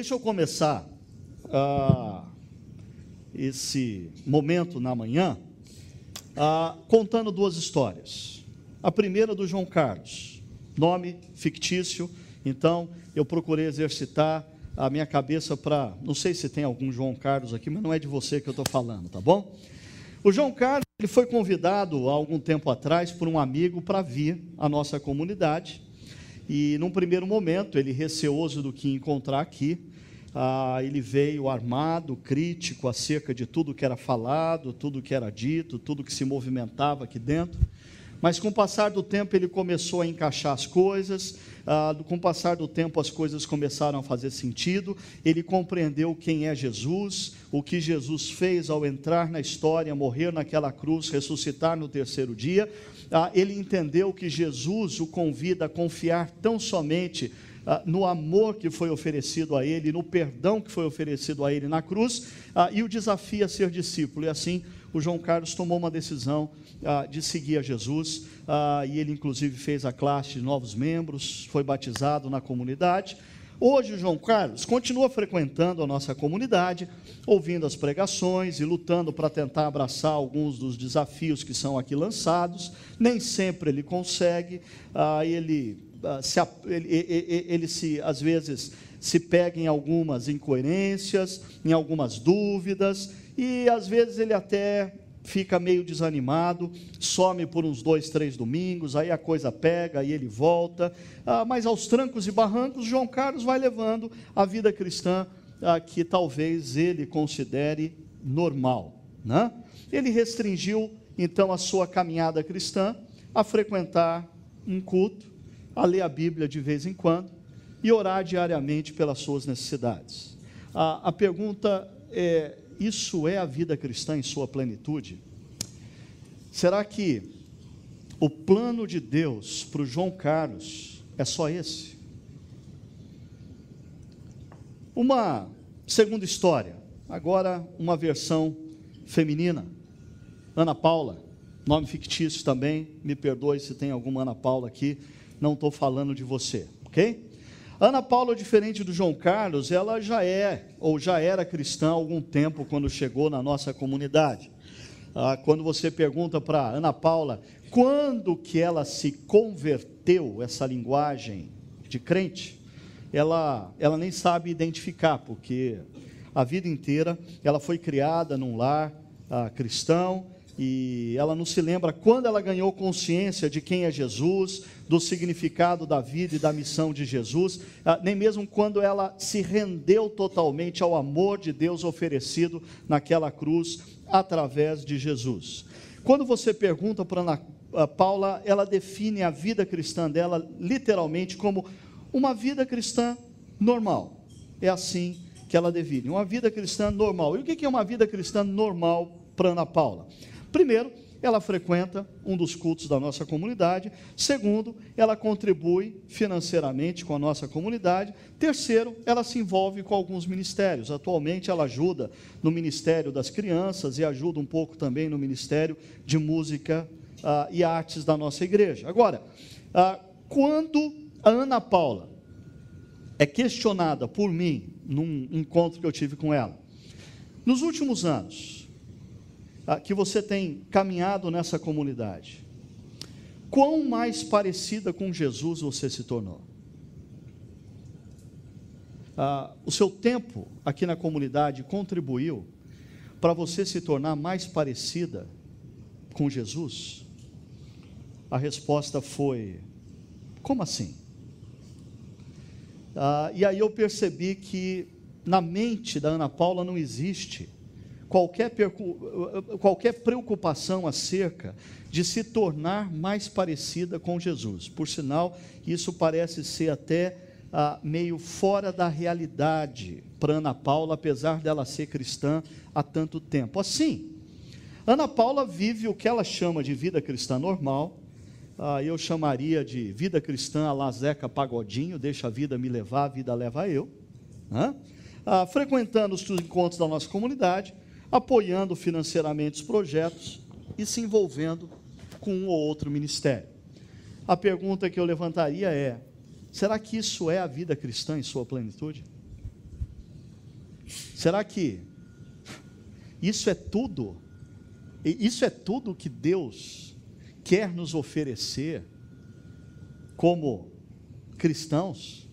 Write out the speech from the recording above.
Deixa eu começar ah, esse momento na manhã ah, contando duas histórias. A primeira do João Carlos, nome fictício, então eu procurei exercitar a minha cabeça para. Não sei se tem algum João Carlos aqui, mas não é de você que eu estou falando, tá bom? O João Carlos ele foi convidado há algum tempo atrás por um amigo para vir à nossa comunidade. E num primeiro momento, ele receoso do que encontrar aqui, ah, ele veio armado, crítico acerca de tudo que era falado, tudo que era dito, tudo que se movimentava aqui dentro. Mas com o passar do tempo ele começou a encaixar as coisas, ah, com o passar do tempo as coisas começaram a fazer sentido, ele compreendeu quem é Jesus, o que Jesus fez ao entrar na história, morrer naquela cruz, ressuscitar no terceiro dia. Ah, ele entendeu que Jesus o convida a confiar tão somente ah, no amor que foi oferecido a ele, no perdão que foi oferecido a ele na cruz, ah, e o desafia a ser discípulo. E assim o João Carlos tomou uma decisão ah, de seguir a Jesus, e ele inclusive fez a classe de novos membros, foi batizado na comunidade. Hoje, o João Carlos continua frequentando a nossa comunidade, ouvindo as pregações e lutando para tentar abraçar alguns dos desafios que são aqui lançados. Nem sempre ele consegue, ah, ele ah, se, ele, ele se, às vezes se pega em algumas incoerências, em algumas dúvidas, e às vezes ele até fica meio desanimado, some por uns dois, três domingos, aí a coisa pega, e ele volta. Ah, mas aos trancos e barrancos, João Carlos vai levando a vida cristã ah, que talvez ele considere normal. Né? Ele restringiu então a sua caminhada cristã a frequentar um culto a ler a Bíblia de vez em quando e orar diariamente pelas suas necessidades. A, a pergunta é: isso é a vida cristã em sua plenitude? Será que o plano de Deus para o João Carlos é só esse? Uma segunda história, agora uma versão feminina. Ana Paula, nome fictício também, me perdoe se tem alguma Ana Paula aqui, não estou falando de você, ok? Ana Paula, diferente do João Carlos, ela já é ou já era cristã há algum tempo quando chegou na nossa comunidade. Ah, quando você pergunta para Ana Paula quando que ela se converteu, essa linguagem de crente, ela, ela nem sabe identificar, porque a vida inteira ela foi criada num lar ah, cristão, e ela não se lembra quando ela ganhou consciência de quem é Jesus, do significado da vida e da missão de Jesus, ah, nem mesmo quando ela se rendeu totalmente ao amor de Deus oferecido naquela cruz através de Jesus. Quando você pergunta para Ana ah, Paula, ela define a vida cristã dela literalmente como uma vida cristã normal. É assim que ela define, uma vida cristã normal. E o que é uma vida cristã normal para Ana Paula? Primeiro, ela frequenta um dos cultos da nossa comunidade. Segundo, ela contribui financeiramente com a nossa comunidade. Terceiro, ela se envolve com alguns ministérios. Atualmente, ela ajuda no Ministério das Crianças e ajuda um pouco também no Ministério de Música ah, e Artes da nossa igreja. Agora, ah, quando a Ana Paula é questionada por mim num encontro que eu tive com ela, nos últimos anos, ah, que você tem caminhado nessa comunidade, quão mais parecida com Jesus você se tornou? Ah, o seu tempo aqui na comunidade contribuiu para você se tornar mais parecida com Jesus? A resposta foi: como assim? Ah, e aí eu percebi que na mente da Ana Paula não existe qualquer, qualquer preocupação acerca de se tornar mais parecida com Jesus. Por sinal, isso parece ser até ah, meio fora da realidade para Ana Paula, apesar dela ser cristã há tanto tempo. Assim, Ana Paula vive o que ela chama de vida cristã normal, ah, eu chamaria de vida cristã a Lazeca Pagodinho, deixa a vida me levar, a vida leva eu. Né? Ah, frequentando os encontros da nossa comunidade, apoiando financeiramente os projetos e se envolvendo com um ou outro ministério. A pergunta que eu levantaria é: será que isso é a vida cristã em sua plenitude? Será que isso é tudo? Isso é tudo que Deus quer nos oferecer como cristãos?